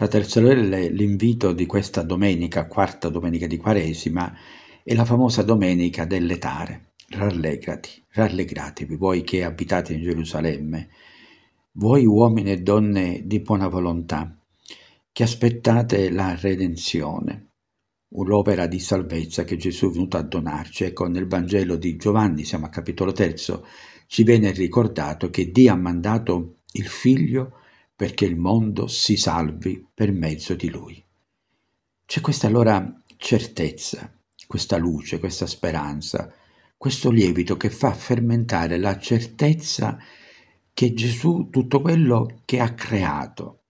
Fratelli e sorelle, l'invito di questa domenica, quarta domenica di Quaresima, è la famosa domenica dell'etare. Rallegrati, rallegratevi voi che abitate in Gerusalemme, voi uomini e donne di buona volontà, che aspettate la redenzione, l'opera di salvezza che Gesù è venuto a donarci. Ecco, nel Vangelo di Giovanni, siamo a capitolo terzo, ci viene ricordato che Dio ha mandato il Figlio perché il mondo si salvi per mezzo di lui. C'è questa allora certezza, questa luce, questa speranza, questo lievito che fa fermentare la certezza che Gesù, tutto quello che ha creato,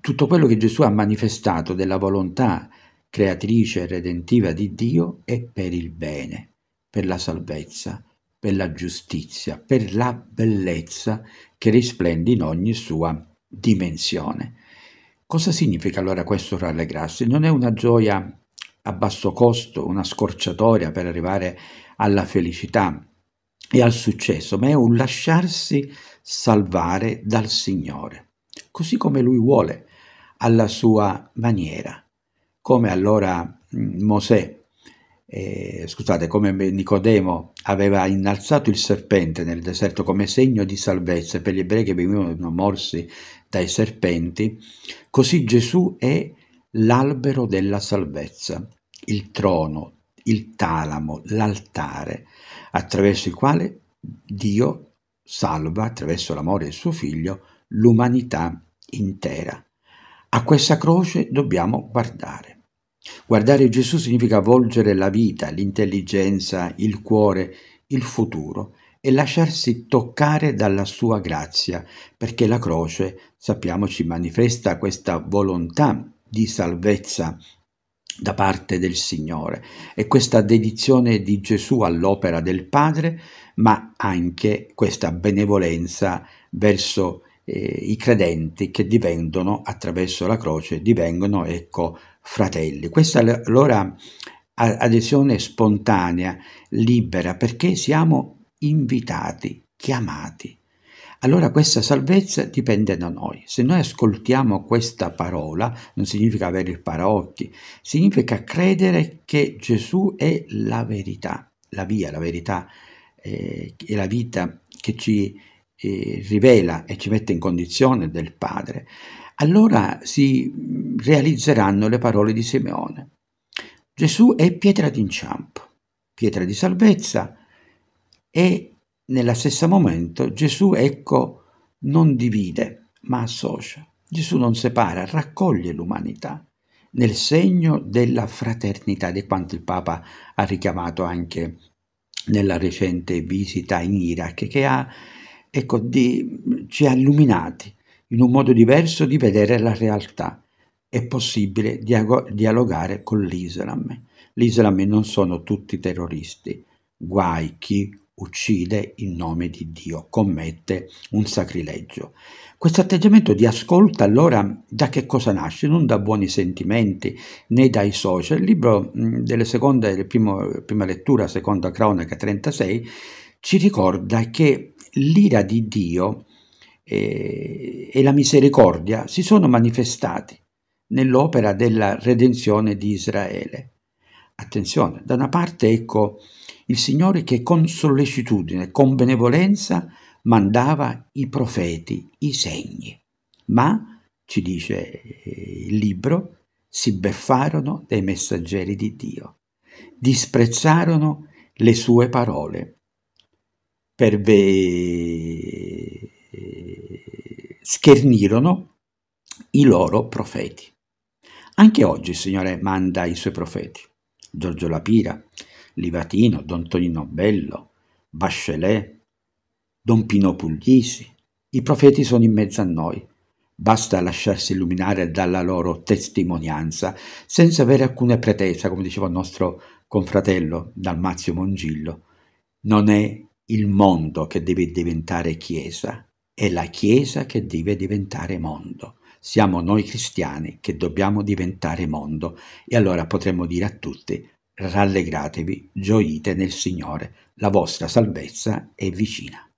tutto quello che Gesù ha manifestato della volontà creatrice e redentiva di Dio è per il bene, per la salvezza, per la giustizia, per la bellezza che risplende in ogni sua dimensione. Cosa significa allora questo rallegrarsi? Non è una gioia a basso costo, una scorciatoria per arrivare alla felicità e al successo, ma è un lasciarsi salvare dal Signore, così come Lui vuole, alla sua maniera. Come allora mm, Mosè eh, scusate, come Nicodemo aveva innalzato il serpente nel deserto come segno di salvezza per gli ebrei che venivano morsi dai serpenti, così Gesù è l'albero della salvezza, il trono, il talamo, l'altare, attraverso il quale Dio salva, attraverso l'amore del suo figlio, l'umanità intera. A questa croce dobbiamo guardare. Guardare Gesù significa volgere la vita, l'intelligenza, il cuore, il futuro e lasciarsi toccare dalla sua grazia, perché la croce, sappiamo, ci manifesta questa volontà di salvezza da parte del Signore e questa dedizione di Gesù all'opera del Padre, ma anche questa benevolenza verso il eh, i credenti che diventano attraverso la croce, divengono ecco fratelli. Questa è la adesione spontanea, libera, perché siamo invitati, chiamati. Allora questa salvezza dipende da noi. Se noi ascoltiamo questa parola, non significa avere il paraocchi, significa credere che Gesù è la verità, la via, la verità eh, e la vita che ci eh, rivela e ci mette in condizione del Padre, allora si mm, realizzeranno le parole di Simeone. Gesù è pietra d'inciampo, pietra di salvezza e nella stessa momento Gesù, ecco, non divide ma associa. Gesù non separa, raccoglie l'umanità nel segno della fraternità, di quanto il Papa ha richiamato anche nella recente visita in Iraq, che ha ecco, di, ci cioè, ha illuminati in un modo diverso di vedere la realtà. È possibile dialogare con l'Islam. L'Islam non sono tutti terroristi, guai chi uccide in nome di Dio, commette un sacrilegio. Questo atteggiamento di ascolto allora da che cosa nasce? Non da buoni sentimenti né dai social. Il libro delle seconde, primo, prima lettura, seconda cronaca 36, ci ricorda che l'ira di Dio e, eh, e la misericordia si sono manifestati nell'opera della redenzione di Israele. Attenzione, da una parte ecco il Signore che con sollecitudine, con benevolenza mandava i profeti, i segni, ma, ci dice eh, il libro, si beffarono dei messaggeri di Dio, disprezzarono le sue parole perve... schernirono i loro profeti. Anche oggi il Signore manda i suoi profeti, Giorgio Lapira, Livatino, Don Tonino Bello, Bachelet, Don Pino Puglisi. I profeti sono in mezzo a noi. Basta lasciarsi illuminare dalla loro testimonianza senza avere alcuna pretesa, come diceva il nostro confratello Dalmazio Mongillo. Non è il mondo che deve diventare Chiesa, è la Chiesa che deve diventare mondo. Siamo noi cristiani che dobbiamo diventare mondo e allora potremmo dire a tutti rallegratevi, gioite nel Signore, la vostra salvezza è vicina.